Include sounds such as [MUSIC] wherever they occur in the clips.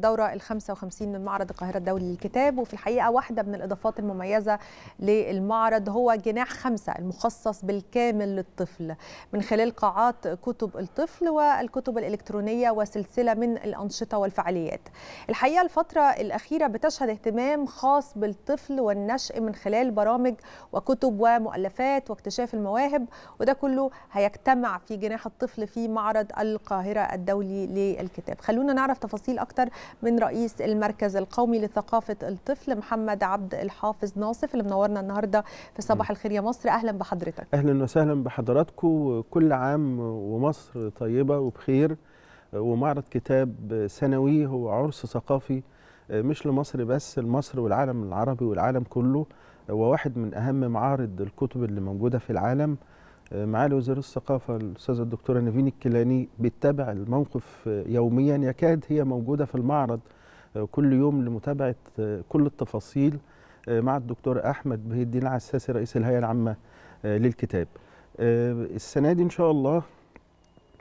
الدورة ال 55 من معرض القاهرة الدولي للكتاب وفي الحقيقة واحدة من الإضافات المميزة للمعرض هو جناح خمسة المخصص بالكامل للطفل من خلال قاعات كتب الطفل والكتب الإلكترونية وسلسلة من الأنشطة والفعاليات الحقيقة الفترة الأخيرة بتشهد اهتمام خاص بالطفل والنشأ من خلال برامج وكتب ومؤلفات واكتشاف المواهب وده كله هيجتمع في جناح الطفل في معرض القاهرة الدولي للكتاب خلونا نعرف تفاصيل أكتر من رئيس المركز القومي لثقافه الطفل محمد عبد الحافظ ناصف اللي منورنا النهارده في صباح الخير يا مصر اهلا بحضرتك اهلا وسهلا بحضراتكم كل عام ومصر طيبه وبخير ومعرض كتاب سنوي هو عرس ثقافي مش لمصر بس لمصر والعالم العربي والعالم كله وواحد من اهم معارض الكتب اللي موجوده في العالم معالي وزير الثقافه الاستاذه الدكتوره نيفين الكيلاني بتتابع الموقف يوميا يكاد هي موجوده في المعرض آه، كل يوم لمتابعه آه، كل التفاصيل آه، مع الدكتور احمد به الدين العساسي رئيس الهيئه العامه للكتاب. السنه دي ان شاء الله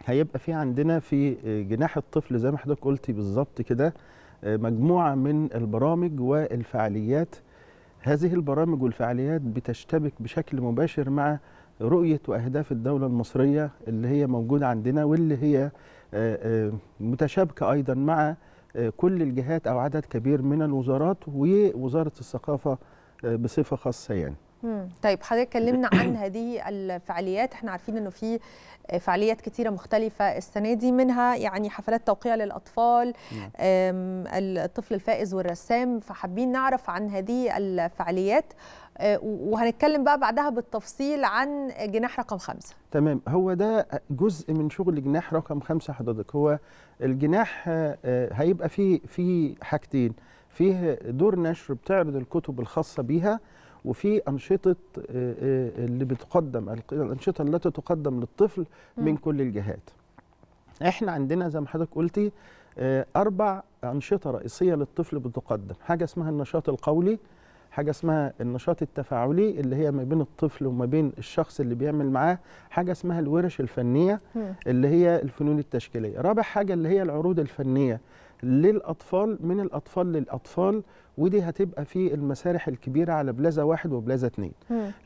هيبقى في عندنا في جناح الطفل زي ما حضرتك قلتي بالظبط كده مجموعه من البرامج والفعاليات هذه البرامج والفعاليات بتشتبك بشكل مباشر مع رؤية وأهداف الدولة المصرية اللي هي موجودة عندنا واللي هي آه، آه، متشابكة أيضا مع آه، كل الجهات أو عدد كبير من الوزارات ووزارة الثقافة بصفة خاصة يعني طيب حضرتك كلمنا عن هذه الفعاليات احنا عارفين انه في فعاليات كثيره مختلفه السنه دي منها يعني حفلات توقيع للاطفال نعم. الطفل الفائز والرسام فحابين نعرف عن هذه الفعاليات آه، وهنتكلم بقى بعدها بالتفصيل عن جناح رقم خمسة تمام هو ده جزء من شغل جناح رقم خمسة حضرتك هو الجناح آه، آه، هيبقى فيه في حاجتين فيه دور نشر بتعرض الكتب الخاصة بيها وفي أنشطة اللي بتقدم الأنشطة التي تقدم للطفل من كل الجهات احنا عندنا زي ما حضرتك قلتي أربع أنشطة رئيسية للطفل بتقدم حاجة اسمها النشاط القولي حاجه اسمها النشاط التفاعلي اللي هي ما بين الطفل وما بين الشخص اللي بيعمل معاه حاجه اسمها الورش الفنيه اللي هي الفنون التشكيليه رابع حاجه اللي هي العروض الفنيه للاطفال من الاطفال للاطفال ودي هتبقى في المسارح الكبيره على بلازا واحد وبلازا اتنين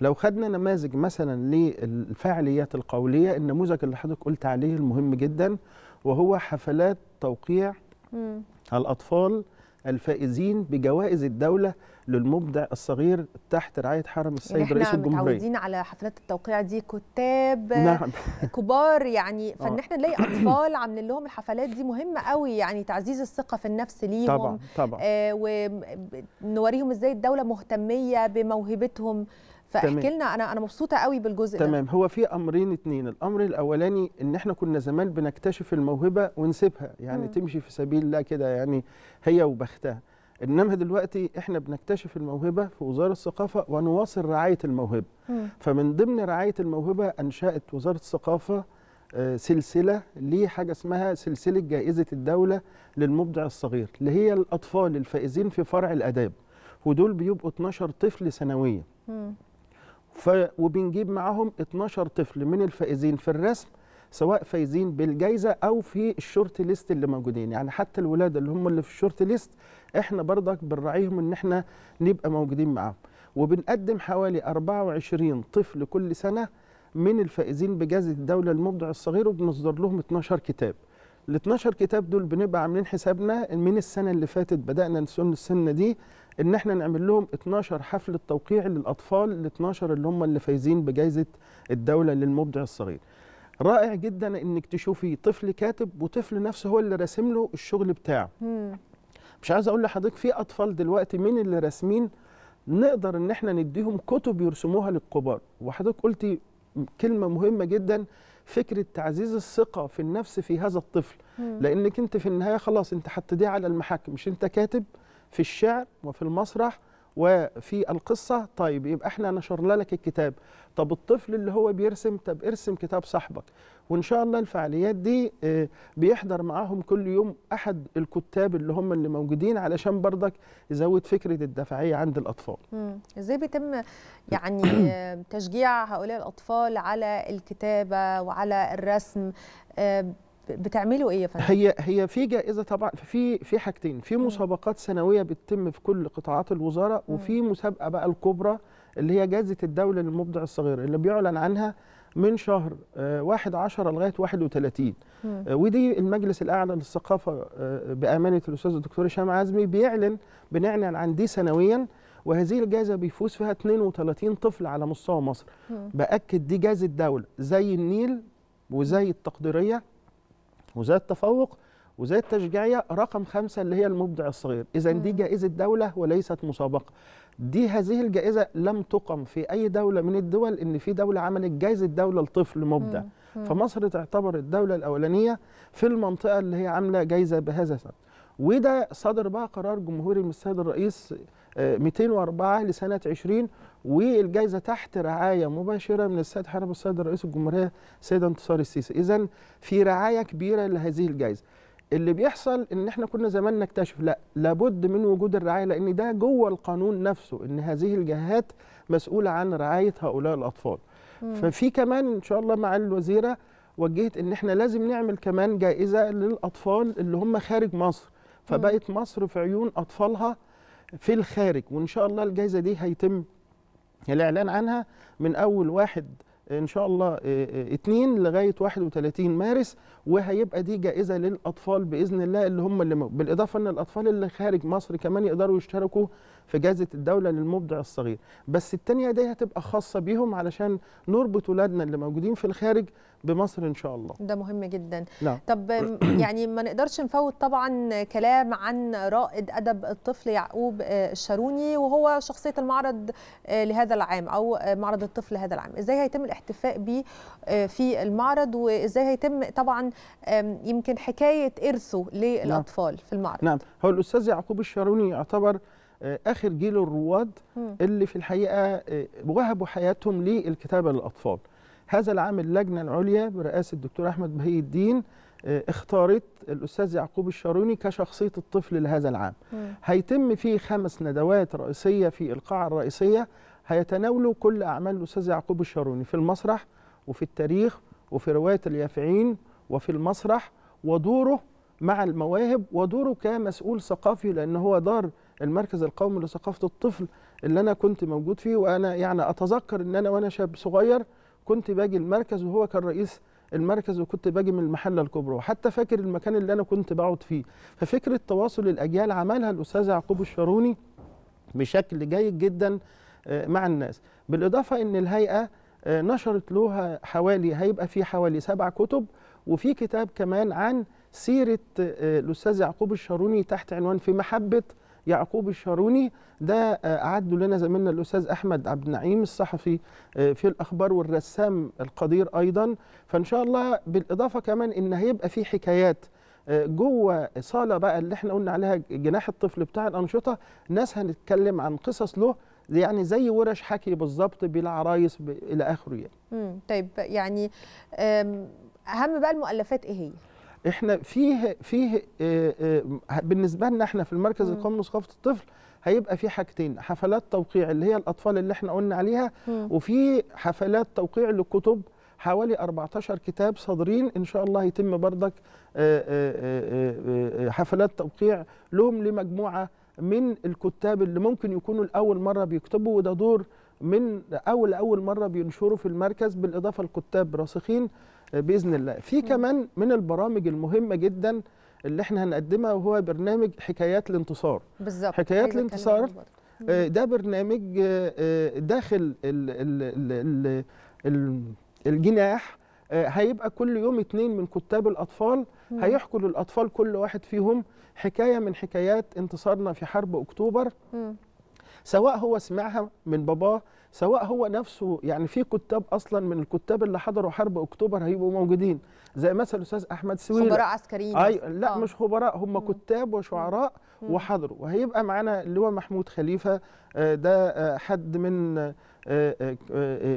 لو خدنا نماذج مثلا للفعاليات القوليه النموذج اللي حضرتك قلت عليه المهم جدا وهو حفلات توقيع مم. الاطفال الفائزين بجوائز الدولة للمبدع الصغير تحت رعاية حرم يعني السيد رئيس الجمهورية احنا متعودين على حفلات التوقيع دي كتاب نعم. [LAUGHS] كبار يعني آه. فان احنا نلاقي اطفال عاملين لهم الحفلات دي مهمة قوي يعني تعزيز الثقة في النفس ليهم طبعا طبعا آه ونوريهم ازاي الدولة مهتمية بموهبتهم فاحكي لنا انا انا مبسوطه قوي بالجزء تمام ده. هو في امرين اتنين الامر الاولاني ان احنا كنا زمان بنكتشف الموهبه ونسيبها يعني مم. تمشي في سبيل الله كده يعني هي وبختها انما دلوقتي احنا بنكتشف الموهبه في وزاره الثقافه ونواصل رعايه الموهبه فمن ضمن رعايه الموهبه انشات وزاره الثقافه آه، سلسله ليه حاجه اسمها سلسله جائزه الدوله للمبدع الصغير اللي هي الاطفال الفائزين في فرع الاداب ودول بيبقوا 12 طفل سنويا ف وبنجيب معاهم 12 طفل من الفائزين في الرسم سواء فايزين بالجائزه او في الشورت ليست اللي موجودين يعني حتى الولاد اللي هم اللي في الشورت ليست احنا برضك بنراعيهم ان احنا نبقى موجودين معاهم وبنقدم حوالي 24 طفل كل سنه من الفائزين بجائزه الدوله المبدع الصغير وبنصدر لهم 12 كتاب ال 12 كتاب دول بنبقى عاملين حسابنا من السنه اللي فاتت بدانا نسن السنه دي ان احنا نعمل لهم 12 حفل توقيع للاطفال ال 12 اللي هم اللي فايزين بجائزه الدوله للمبدع الصغير رائع جدا انك تشوفي طفل كاتب وطفل نفسه هو اللي راسم له الشغل بتاعه مش عايز اقول لحضرتك في اطفال دلوقتي من اللي راسمين نقدر ان احنا نديهم كتب يرسموها للكبار وحضرتك قلتي كلمه مهمه جدا فكره تعزيز الثقه في النفس في هذا الطفل مم. لانك انت في النهايه خلاص انت هتديه على المحاكم مش انت كاتب في الشعر وفي المسرح وفي القصه طيب يبقى احنا نشرنا لك الكتاب طب الطفل اللي هو بيرسم طب ارسم كتاب صاحبك وان شاء الله الفعاليات دي آه، بيحضر معاهم كل يوم احد الكتاب اللي هم اللي موجودين علشان برضك يزود فكره الدفعية عند الاطفال ازاي بيتم يعني آه، تشجيع هؤلاء الاطفال على الكتابه وعلى الرسم آه، بتعملوا ايه يا فندم؟ هي هي في جائزه طبعا في في حاجتين في مسابقات سنويه بتتم في كل قطاعات الوزاره وفي مسابقه بقى الكبرى اللي هي جائزه الدوله للمبدع الصغير اللي بيعلن عنها من شهر 1 آه، 10 لغايه 31 آه، ودي المجلس الاعلى للثقافه آه، بامانه الاستاذ الدكتور هشام عزمي بيعلن بنعلن عن دي سنويا وهذه الجائزه بيفوز فيها 32 طفل على مستوى مصر باكد دي جائزه دوله زي النيل وزي التقديريه وزي التفوق وزي التشجيعيه رقم خمسه اللي هي المبدع الصغير، اذا دي جائزه دوله وليست مسابقه. دي هذه الجائزه لم تقم في اي دوله من الدول ان في دوله عملت جائزه دوله لطفل مبدع. فمصر تعتبر الدوله الاولانيه في المنطقه اللي هي عامله جائزه بهذا السبب. وده صدر بقى قرار جمهوري من السيد الرئيس 204 لسنه 20 والجائزه تحت رعايه مباشره من السيد حرب السيد رئيس الجمهوريه سيد انتصار السيسي اذا في رعايه كبيره لهذه الجائزه اللي بيحصل ان احنا كنا زمان نكتشف لا لابد من وجود الرعايه لان ده جوه القانون نفسه ان هذه الجهات مسؤوله عن رعايه هؤلاء الاطفال مم. ففي كمان ان شاء الله مع الوزيره وجهت ان احنا لازم نعمل كمان جائزه للاطفال اللي هم خارج مصر فبقت مصر في عيون اطفالها في الخارج وان شاء الله الجائزه دي هيتم الاعلان عنها من اول واحد ان شاء الله اثنين آه، آه، لغايه 31 مارس وهيبقى دي جائزه للاطفال باذن الله اللي هم اللي بالاضافه ان الاطفال اللي خارج مصر كمان يقدروا يشتركوا في جائزه الدوله للمبدع الصغير بس الثانيه دي هتبقى خاصه بيهم علشان نربط ولادنا اللي موجودين في الخارج بمصر ان شاء الله ده مهم جدا نعم. طب يعني ما نقدرش نفوت طبعا كلام عن رائد ادب الطفل يعقوب آه، الشاروني وهو شخصيه المعرض آه، لهذا العام او آه، معرض الطفل هذا العام ازاي هيتم الاحتفاء بيه في المعرض وازاي هيتم طبعا يمكن حكايه ارثه نعم. للاطفال لا. في المعرض نعم هو الاستاذ يعقوب الشاروني يعتبر آه، اخر جيل الرواد اللي في الحقيقه آه، وهبوا حياتهم للكتابه للاطفال. هذا العام اللجنه العليا برئاسه الدكتور احمد بهي الدين آه، اختارت الاستاذ يعقوب الشاروني كشخصيه الطفل لهذا العام. م. هيتم فيه خمس ندوات رئيسيه في القاعه الرئيسيه هيتناولوا كل اعمال الاستاذ يعقوب الشاروني في المسرح وفي التاريخ وفي روايه اليافعين وفي المسرح ودوره مع المواهب ودوره كمسؤول ثقافي لان هو دار المركز القومي لثقافه الطفل اللي انا كنت موجود فيه وانا يعني اتذكر ان انا وانا شاب صغير كنت باجي المركز وهو كان رئيس المركز وكنت باجي من المحله الكبرى وحتى فاكر المكان اللي انا كنت بقعد فيه ففكره تواصل الاجيال عملها الاستاذ يعقوب الشاروني بشكل جيد جدا آه، مع الناس بالاضافه ان الهيئه آه، نشرت لها حوالي هيبقى في حوالي سبع كتب وفي كتاب كمان عن سيره آه، الاستاذ يعقوب الشاروني تحت عنوان في محبه يعقوب الشاروني ده آه، أعده لنا زميلنا الأستاذ أحمد عبد النعيم الصحفي آه، في الأخبار والرسام القدير أيضا فإن شاء الله بالإضافة كمان إن هيبقى في حكايات آه، جوه صاله بقى اللي احنا قلنا عليها جناح الطفل بتاع الانشطه ناس هنتكلم عن قصص له يعني زي ورش حكي بالظبط بالعرايس الى اخره يعني. طيب يعني اهم بقى المؤلفات ايه هي؟ احنا فيه فيه آه، آه، بالنسبه لنا احنا في المركز القومي لثقافه الطفل هيبقى في حاجتين حفلات توقيع اللي هي الاطفال اللي احنا قلنا عليها وفي حفلات توقيع للكتب حوالي 14 كتاب صادرين ان شاء الله يتم بردك آه، حفلات توقيع لهم لمجموعه من الكتاب اللي ممكن يكونوا لاول مره بيكتبوا وده دور من اول اول مره بينشروا في المركز بالاضافه لكتاب راسخين آه، باذن الله في كمان من البرامج المهمه جدا اللي احنا هنقدمها وهو برنامج حكايات الانتصار بالظبط حكايات الانتصار آه، ده برنامج آه، داخل الجناح هيبقى كل يوم اتنين من كتاب الأطفال هيحكوا للأطفال كل واحد فيهم حكاية من حكايات انتصارنا في حرب أكتوبر سواء هو سمعها من باباه سواء هو نفسه يعني في كتاب اصلا من الكتاب اللي حضروا حرب اكتوبر هيبقوا موجودين زي مثلا الاستاذ احمد سويرة خبراء عسكريين أي لا آه. مش خبراء هم كتاب وشعراء وحضروا وهيبقى معانا اللي هو محمود خليفه آه، ده آه، حد من آه،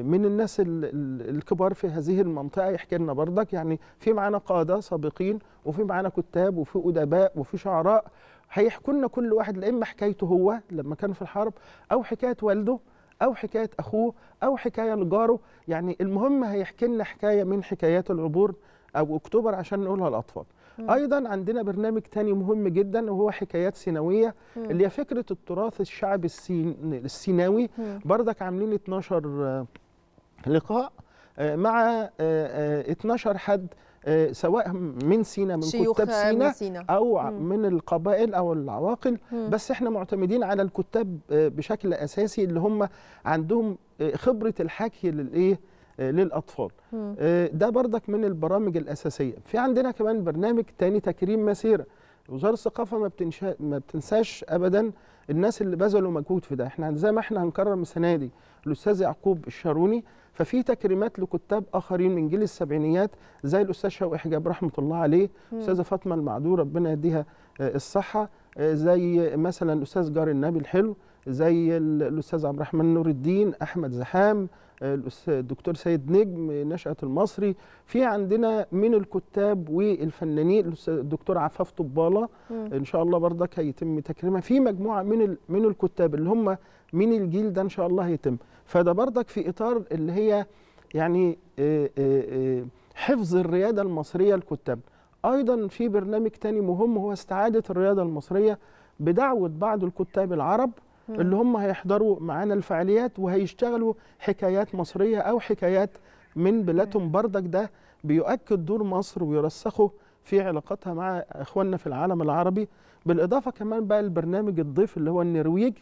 من الناس الكبار في هذه المنطقه يحكي لنا بردك يعني في معانا قاده سابقين وفي معانا كتاب وفي ادباء وفي شعراء هيحكوا لنا كل واحد اما حكايته هو لما كان في الحرب او حكايه والده او حكايه اخوه او حكايه لجاره يعني المهم هيحكي لنا حكايه من حكايات العبور او اكتوبر عشان نقولها للاطفال ايضا عندنا برنامج تاني مهم جدا وهو حكايات سيناويه اللي هي فكره التراث الشعبي السين... السيناوي بردك عاملين 12 آه، لقاء آه، مع 12 آه، حد آه، سواء من سينا من كتاب سينا, سينا او من القبائل او العواقل بس احنا معتمدين على الكتاب آه، بشكل اساسي اللي هم عندهم آه، خبره الحكي للايه للاطفال ده بردك من البرامج الاساسيه في عندنا كمان برنامج تاني تكريم مسيره وزاره الثقافه ما بتنشا ما بتنساش ابدا الناس اللي بذلوا مجهود في ده احنا زي ما احنا هنكرم السنه دي الاستاذ يعقوب الشاروني ففي تكريمات لكتاب اخرين من جيل السبعينيات زي الاستاذ شوقي حجاب رحمه الله عليه استاذه فاطمه المعدور ربنا يديها آه، الصحه آه، زي مثلا الاستاذ جار النبي الحلو زي الاستاذ عبد الرحمن نور الدين احمد زحام الدكتور سيد نجم نشأة المصري في عندنا من الكتاب والفنانين الدكتور عفاف طبالة إن شاء الله برضك هيتم تكريمها في مجموعة من من الكتاب اللي هم من الجيل ده إن شاء الله هيتم فده برضك في إطار اللي هي يعني آه، آه، آه، حفظ الريادة المصرية الكتاب أيضا في برنامج تاني مهم هو استعادة الرياضة المصرية بدعوة بعض الكتاب العرب اللي هم هيحضروا معانا الفعاليات وهيشتغلوا حكايات مصريه او حكايات من بلادهم بردك ده بيؤكد دور مصر ويرسخه في علاقتها مع اخواننا في العالم العربي بالاضافه كمان بقى البرنامج الضيف اللي هو النرويج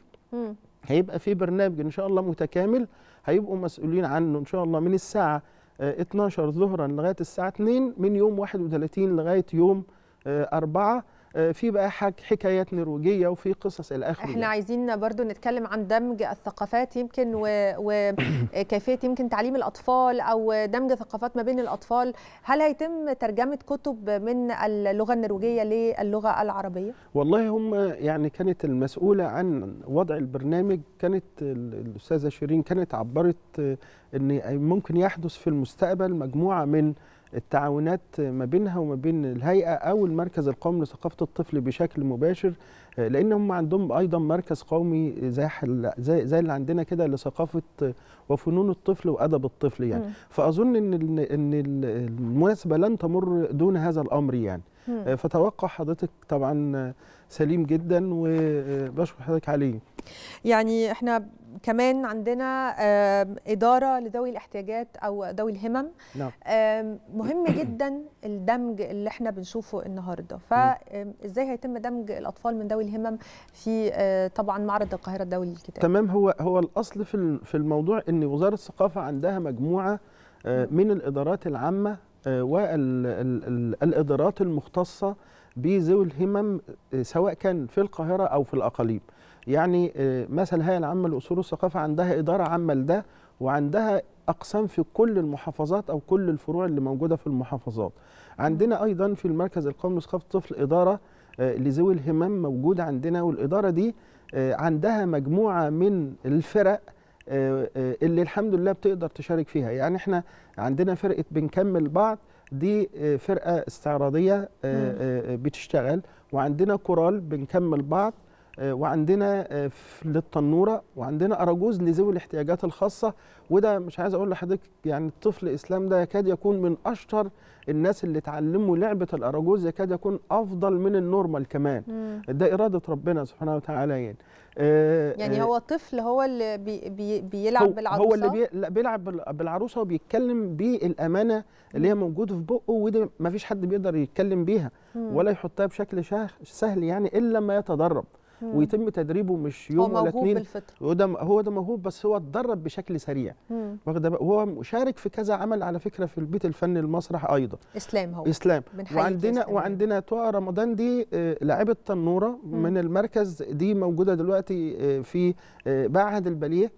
هيبقى في برنامج ان شاء الله متكامل هيبقوا مسؤولين عنه ان شاء الله من الساعه 12 آه، ظهرا لغايه الساعه 2 من يوم 31 لغايه يوم 4 آه، آه، في بقى حكايات نرويجيه وفي قصص الى اخره احنا عايزين برضو نتكلم عن دمج الثقافات يمكن وكيفيه [COUGHS] يمكن تعليم الاطفال او دمج ثقافات ما بين الاطفال هل هيتم ترجمه كتب من اللغه النرويجيه للغه العربيه والله هم يعني كانت المسؤوله عن وضع البرنامج كانت الاستاذه شيرين كانت عبرت ان ممكن يحدث في المستقبل مجموعه من التعاونات ما بينها وما بين الهيئه او المركز القومي لثقافه الطفل بشكل مباشر آه، لان هم عندهم ايضا مركز قومي زي زي, زي اللي عندنا كده لثقافه آه، وفنون الطفل وادب الطفل يعني م. فاظن ان ان المناسبه لن تمر دون هذا الامر يعني آه، فتوقع حضرتك طبعا سليم جدا وبشكر حضرتك عليه يعني احنا كمان عندنا إدارة لذوي الاحتياجات أو ذوي الهمم نعم. مهم [CLEARS THROAT] جدا الدمج اللي احنا بنشوفه النهاردة فإزاي هيتم دمج الأطفال من ذوي الهمم في آه، طبعا معرض القاهرة الدولي للكتاب تمام هو هو الأصل في الموضوع أن وزارة الثقافة عندها مجموعة آه، من الإدارات العامة آه، والإدارات المختصة بذوي الهمم آه، سواء كان في القاهرة أو في الأقاليم يعني آه، مثلا الهيئة العامة لأصول الثقافة عندها إدارة عامة لده وعندها أقسام في كل المحافظات أو كل الفروع اللي موجودة في المحافظات عندنا أيضا في المركز القومي لثقافة الطفل إدارة لذوي الهمم موجودة عندنا والإدارة دي عندها مجموعة من الفرق آه، آه، اللي الحمد لله بتقدر تشارك فيها يعني احنا عندنا فرقه بنكمل بعض دي آه، فرقه استعراضيه بتشتغل وعندنا كورال بنكمل بعض آه، وعندنا آه، للتنوره وعندنا اراجوز لذوي الاحتياجات الخاصه وده مش عايز اقول لحضرتك يعني الطفل اسلام ده يكاد يكون من اشطر الناس اللي اتعلموا لعبه الاراجوز يكاد يكون افضل من النورمال كمان مم. ده اراده ربنا سبحانه وتعالى يعني آه يعني آه، هو طفل هو اللي بي بي بيلعب هو بالعروسه هو اللي بي بيلعب بالعروسه وبيتكلم بالامانه اللي هي موجوده في بقه وده ما فيش حد بيقدر يتكلم بيها مم. ولا يحطها بشكل سهل يعني الا ما يتدرب ويتم تدريبه مش يوم ولا اثنين هو ده هو ده موهوب بس هو اتدرب بشكل سريع واخد هو مشارك في كذا عمل على فكره في البيت الفني المسرح ايضا اسلام هو اسلام وعندنا إسلام. وعندنا طه رمضان دي آه، لاعبه تنوره من المركز دي موجوده دلوقتي آه، في آه، معهد الباليه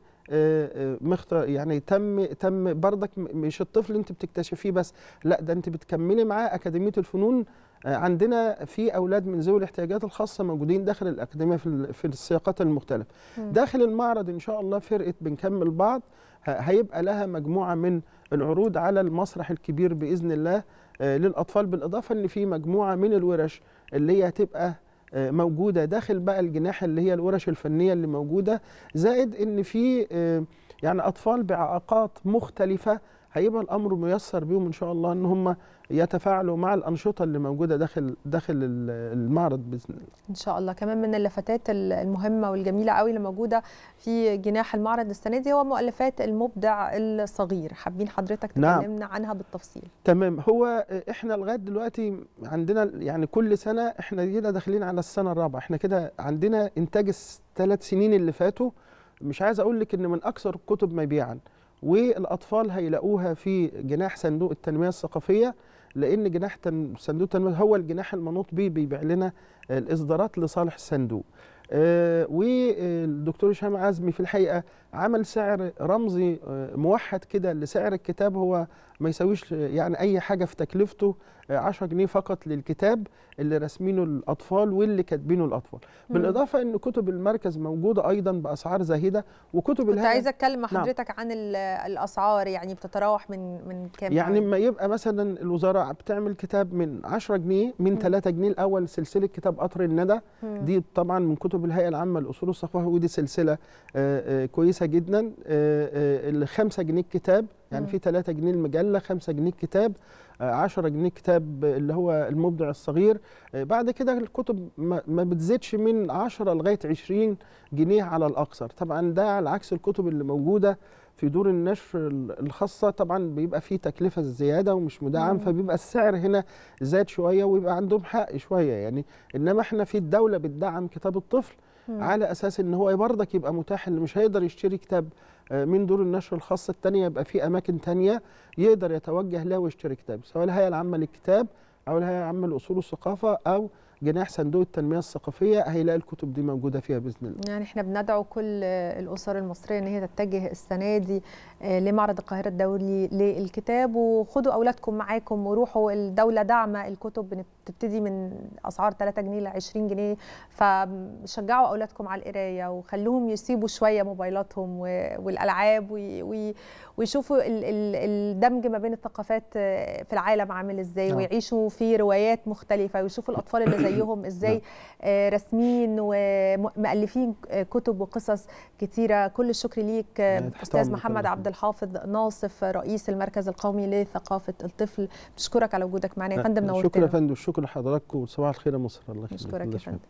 مختار يعني تم تم بردك مش الطفل انت بتكتشفيه بس لا ده انت بتكملي معاه اكاديميه الفنون آه، عندنا في اولاد من ذوي الاحتياجات الخاصه موجودين داخل الاكاديميه في في السياقات المختلفه داخل المعرض ان شاء الله فرقه بنكمل بعض هيبقى لها مجموعه من العروض على المسرح الكبير باذن الله آه، للاطفال بالاضافه ان في مجموعه من الورش اللي هي هتبقى آه، موجوده داخل بقى الجناح اللي هي الورش الفنيه اللي موجوده زائد ان في يعني اطفال باعاقات مختلفه هيبقى الامر ميسر بيهم ان شاء الله ان هم يتفاعلوا مع الانشطه اللي موجوده داخل داخل المعرض باذن الله. ان شاء الله كمان من اللفتات المهمه والجميله قوي اللي موجوده في جناح المعرض السنه دي هو مؤلفات المبدع الصغير حابين حضرتك نعم. تكلمنا نعم. عنها بالتفصيل. تمام هو احنا لغايه دلوقتي عندنا يعني كل سنه احنا كده داخلين على السنه الرابعه احنا كده عندنا انتاج الثلاث سنين اللي فاتوا مش عايز اقول لك ان من اكثر الكتب مبيعا. والاطفال هيلاقوها في جناح صندوق التنميه الثقافيه لان جناح صندوق التنميه هو الجناح المنوط به بيبيع لنا الاصدارات لصالح الصندوق آه، والدكتور هشام عزمي في الحقيقه عمل سعر رمزي آه، موحد كده لسعر الكتاب هو ما يساويش آه، يعني اي حاجه في تكلفته 10 جنيه فقط للكتاب اللي راسمينه الاطفال واللي كاتبينه الاطفال مم. بالاضافه ان كتب المركز موجوده ايضا باسعار زاهده وكتب كنت عايزه اتكلم نعم. مع حضرتك نعم. عن الاسعار يعني بتتراوح من من كام يعني لما يبقى مثلا الوزاره بتعمل كتاب من 10 جنيه من 3 جنيه الاول سلسله كتاب قطر الندى دي طبعا من كتب الهيئه العامه لاصول الثقافه ودي سلسله آه، آه، كويسه جدا آه، ال 5 جنيه الكتاب يعني في 3 جنيه المجله 5 جنيه الكتاب 10 جنيه كتاب اللي هو المبدع الصغير بعد كده الكتب ما بتزيدش من 10 لغايه 20 جنيه على الاكثر طبعا ده على عكس الكتب اللي موجوده في دور النشر الخاصه طبعا بيبقى فيه تكلفه زياده ومش مدعم مم. فبيبقى السعر هنا زاد شويه ويبقى عندهم حق شويه يعني انما احنا في الدوله بتدعم كتاب الطفل مم. على اساس ان هو برضك يبقى متاح اللي مش هيقدر يشتري كتاب آه، من دور النشر الخاصه الثانيه يبقى في اماكن ثانيه يقدر يتوجه لها ويشتري كتاب سواء الهيئه العامه للكتاب او الهيئه العامه لاصول الثقافه او جناح صندوق التنميه الثقافيه هيلاقي الكتب دي موجوده فيها باذن الله. يعني احنا بندعو كل الاسر المصريه ان هي تتجه السنه دي آه، لمعرض القاهره الدولي للكتاب وخدوا اولادكم معاكم وروحوا الدوله داعمه الكتب بتبتدي من اسعار 3 جنيه ل 20 جنيه فشجعوا اولادكم على القرايه وخلوهم يسيبوا شويه موبايلاتهم والالعاب ويشوفوا الدمج ما بين الثقافات آه، في العالم عامل ازاي نعم. ويعيشوا في روايات مختلفه ويشوفوا الاطفال اللي زي زيهم نعم. ازاي آه، راسمين ومؤلفين كتب وقصص كتيره كل الشكر ليك آه، استاذ محمد عبد الحافظ ناصف رئيس المركز القومي لثقافه الطفل بشكرك على وجودك معنا يا فندم نورتنا شكرا يا فندم شكرا لحضرتك وصباح الخير يا مصر الله يخليك يا فندم